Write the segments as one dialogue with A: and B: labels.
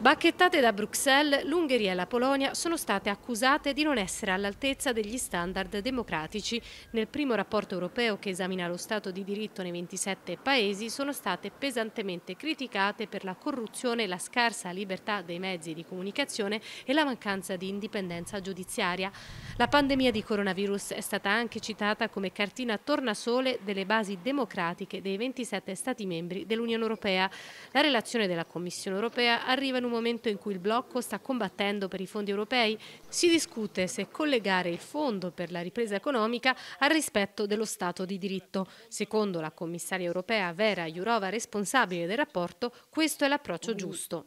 A: Bacchettate da Bruxelles, l'Ungheria e la Polonia sono state accusate di non essere all'altezza degli standard democratici. Nel primo rapporto europeo che esamina lo Stato di diritto nei 27 paesi sono state pesantemente criticate per la corruzione, la scarsa libertà dei mezzi di comunicazione e la mancanza di indipendenza giudiziaria. La pandemia di coronavirus è stata anche citata come cartina tornasole delle basi democratiche dei 27 Stati membri dell'Unione Europea. La relazione della Commissione Europea arriva in un un momento in cui il blocco sta combattendo per i fondi europei, si discute se collegare il fondo per la ripresa economica al rispetto dello Stato di diritto. Secondo la commissaria europea Vera Jurova, responsabile del rapporto, questo è l'approccio giusto.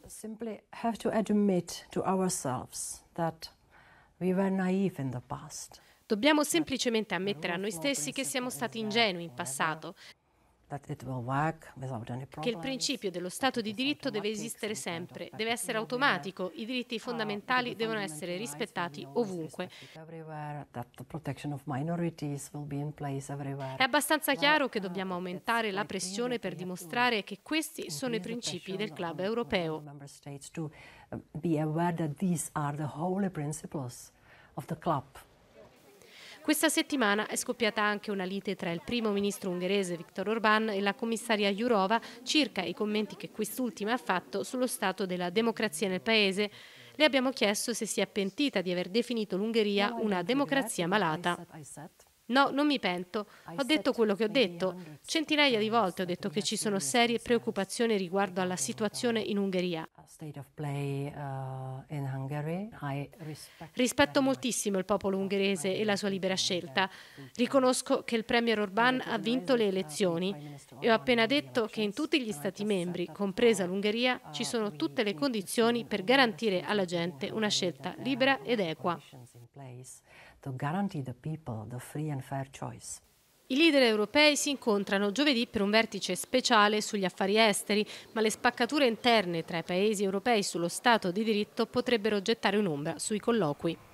A: Dobbiamo semplicemente ammettere a noi stessi che siamo stati ingenui in passato
B: che il
A: principio dello Stato di diritto deve esistere sempre, deve essere automatico, i diritti fondamentali devono essere rispettati ovunque. È abbastanza chiaro che uh, dobbiamo aumentare la pressione per dimostrare che questi sono i principi del club europeo.
B: Uh, be aware that these are the holy principles of the club.
A: Questa settimana è scoppiata anche una lite tra il primo ministro ungherese Viktor Orbán e la commissaria Jurova circa i commenti che quest'ultima ha fatto sullo stato della democrazia nel paese. Le abbiamo chiesto se si è pentita di aver definito l'Ungheria una democrazia malata. No, non mi pento. Ho detto quello che ho detto. Centinaia di volte ho detto che ci sono serie preoccupazioni riguardo alla situazione in Ungheria. Rispetto
B: moltissimo il popolo
A: ungherese e la sua libera scelta. Riconosco che il Premier Orbán ha vinto le elezioni e ho appena detto che in tutti gli Stati membri, compresa l'Ungheria, ci sono tutte le condizioni per garantire alla gente una scelta libera ed equa.
B: to guarantee the people the free and fair choice.
A: I leader europei si incontrano giovedì per un vertice speciale sugli affari esteri, ma le spaccature interne tra i paesi europei sullo Stato di diritto potrebbero gettare un'ombra sui colloqui.